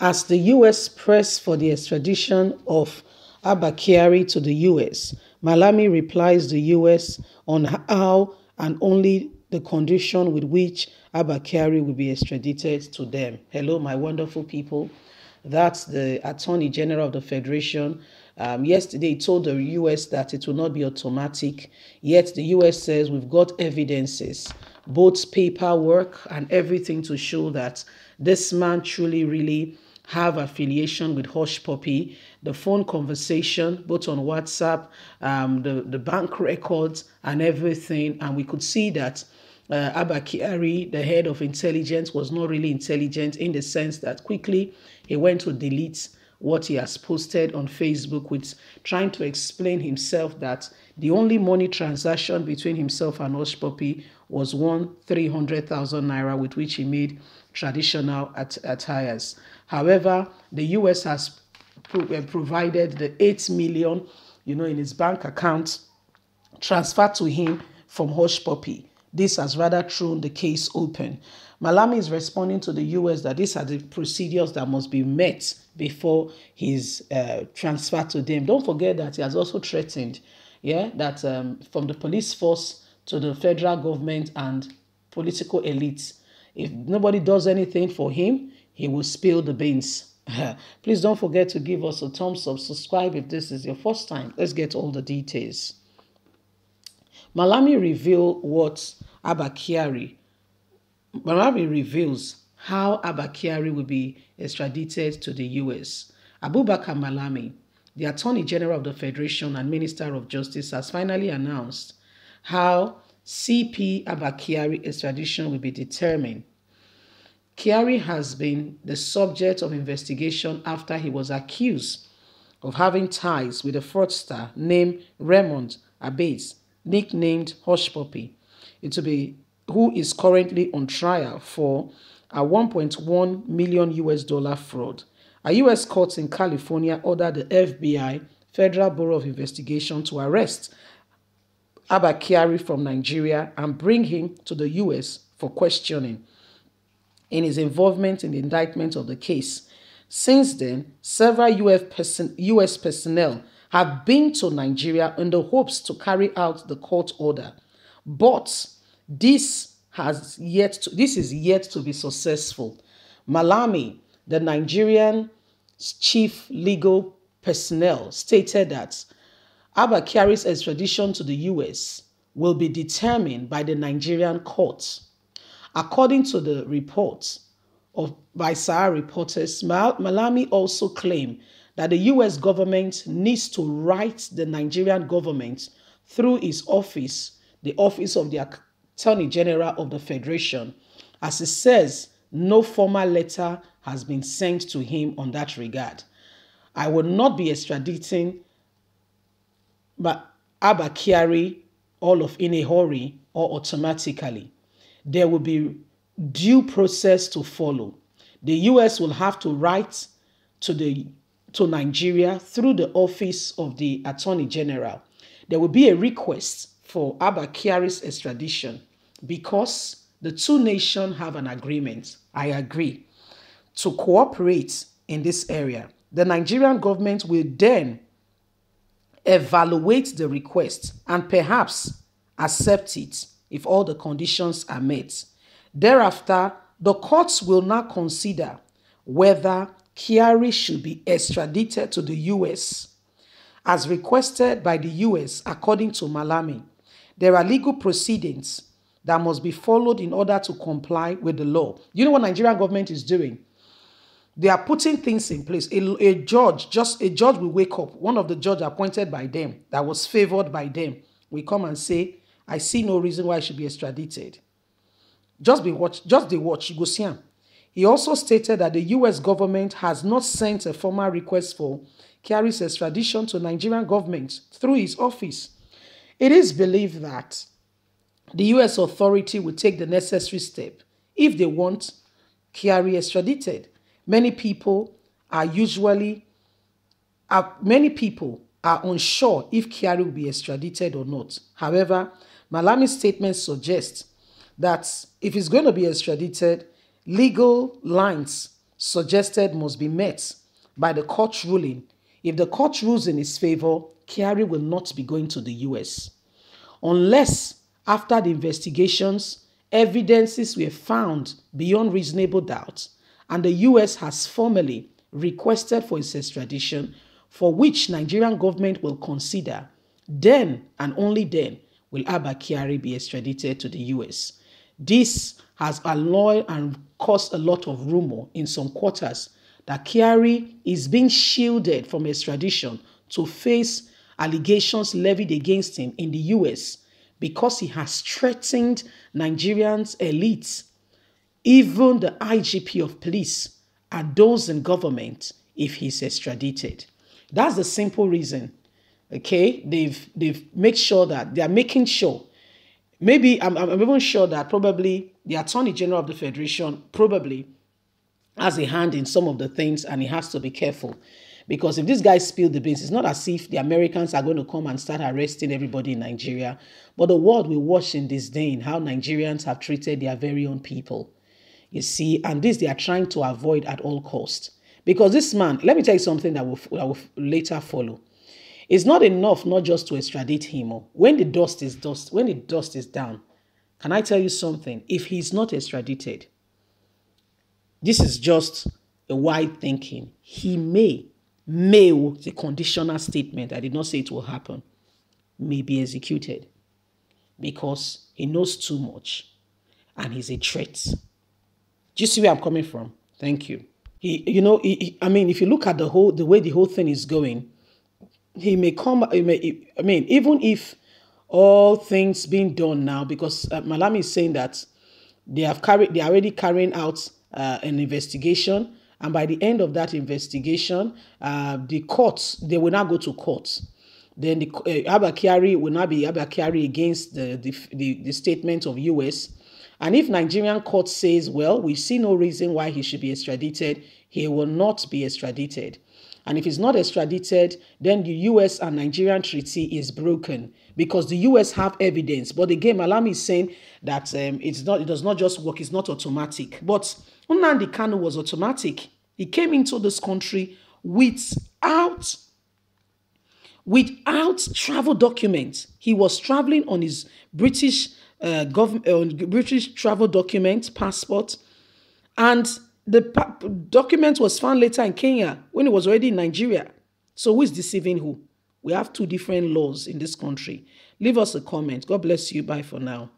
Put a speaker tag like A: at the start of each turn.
A: as the U.S. pressed for the extradition of Abakari to the U.S., Malami replies the U.S. on how and only the condition with which Abakari will be extradited to them. Hello, my wonderful people. That's the Attorney General of the Federation. Um, yesterday, told the U.S. that it will not be automatic. Yet, the U.S. says we've got evidences, both paperwork and everything to show that this man truly, really have affiliation with Hush Puppy, the phone conversation, both on WhatsApp, um, the, the bank records, and everything. And we could see that uh, Abba Kiari, the head of intelligence, was not really intelligent in the sense that quickly he went to delete what he has posted on Facebook with trying to explain himself that the only money transaction between himself and Hush Puppy was one 300,000 naira with which he made traditional at- attires. However, the US has eh, provided the 8 million, you know, in his bank account transferred to him from Hush Puppy. This has rather thrown the case open. Malami is responding to the US that these are the procedures that must be met before he's uh, eh, transferred to them. Don't forget that he has also threatened, yeah, that um, from the police force to the federal government and political elites, if nobody does anything for him, he will spill the beans. Please don't forget to give us a thumbs up, subscribe if this is your first time. Let's get all the details. Malami revealed what Abakari. Malami reveals how Abakari will be extradited to the US. Abubakar Malami, the Attorney General of the Federation and Minister of Justice, has finally announced how CP Abakari extradition will be determined Kiari has been the subject of investigation after he was accused of having ties with a fraudster named Raymond Abate, nicknamed Hush Puppy, be, who is currently on trial for a 1.1 million US dollar fraud. A US court in California ordered the FBI Federal Bureau of Investigation to arrest Abba from Nigeria and bring him to the US for questioning in his involvement in the indictment of the case. Since then, several US, person US personnel have been to Nigeria in the hopes to carry out the court order. But this has yet to, this is yet to be successful. Malami, the Nigerian chief legal personnel, stated that Abakari's extradition to the US will be determined by the Nigerian court. According to the report of by Sahara reporters, Malami also claimed that the US government needs to write the Nigerian government through its office, the office of the Attorney General of the Federation, as it says no formal letter has been sent to him on that regard. I will not be extraditing Abba all of in a hurry or automatically there will be due process to follow. The US will have to write to the to Nigeria through the office of the Attorney General. There will be a request for Abba extradition because the two nations have an agreement. I agree to cooperate in this area. The Nigerian government will then evaluate the request and perhaps accept it if all the conditions are met. Thereafter, the courts will now consider whether Kiari should be extradited to the US. As requested by the US, according to Malami, there are legal proceedings that must be followed in order to comply with the law. You know what Nigerian government is doing? They are putting things in place. A, a judge, just a judge will wake up. One of the judge appointed by them that was favored by them will come and say, I see no reason why he should be extradited. Just be watch, just the watch, you go see him. He also stated that the US government has not sent a formal request for Kyari's extradition to Nigerian government through his office. It is believed that the US authority will take the necessary step if they want Kyari extradited. Many people are usually, are, uh, many people are unsure if Kiari will be extradited or not. However, Malami's statement suggests that if he's going to be extradited, legal lines suggested must be met by the court ruling. If the court rules in his favor, Kiari will not be going to the US. Unless, after the investigations, evidences were found beyond reasonable doubt, and the US has formally requested for his extradition for which Nigerian government will consider, then and only then will Abba Kiari be extradited to the US. This has annoyed and caused a lot of rumor in some quarters that Kiari is being shielded from extradition to face allegations levied against him in the US because he has threatened Nigerians' elites, even the IGP of police and those in government if he's extradited. That's the simple reason. Okay, they've they've made sure that they are making sure. Maybe I'm, I'm even sure that probably the Attorney General of the Federation probably has a hand in some of the things and he has to be careful. Because if these guys spill the beans, it's not as if the Americans are going to come and start arresting everybody in Nigeria. But the world will watch in disdain how Nigerians have treated their very own people. You see, and this they are trying to avoid at all cost. Because this man, let me tell you something that will, that will later follow. It's not enough not just to extradite him. Oh. When the dust is dust, when the dust is down, can I tell you something? If he's not extradited, this is just a wide thinking. He may, may, the conditional statement. I did not say it will happen, may be executed because he knows too much and he's a threat. Do you see where I'm coming from? Thank you. He, you know, he, he, I mean, if you look at the whole, the way the whole thing is going, he may come. He may, I mean, even if all things being done now, because uh, Malami is saying that they have carried, they are already carrying out uh, an investigation, and by the end of that investigation, uh, the courts they will not go to court. Then the uh, Abakari will not be Abakari against the, the the the statement of U.S. And if Nigerian court says, well, we see no reason why he should be extradited, he will not be extradited. And if he's not extradited, then the US and Nigerian treaty is broken because the US have evidence. But again, Malami is saying that um, it's not, it does not just work, it's not automatic. But Unandi Kanu was automatic. He came into this country without without travel documents. He was traveling on his British uh, gov- uh, British travel document, passport, and the pa document was found later in Kenya when it was already in Nigeria. So who is deceiving who? We have two different laws in this country. Leave us a comment. God bless you. Bye for now.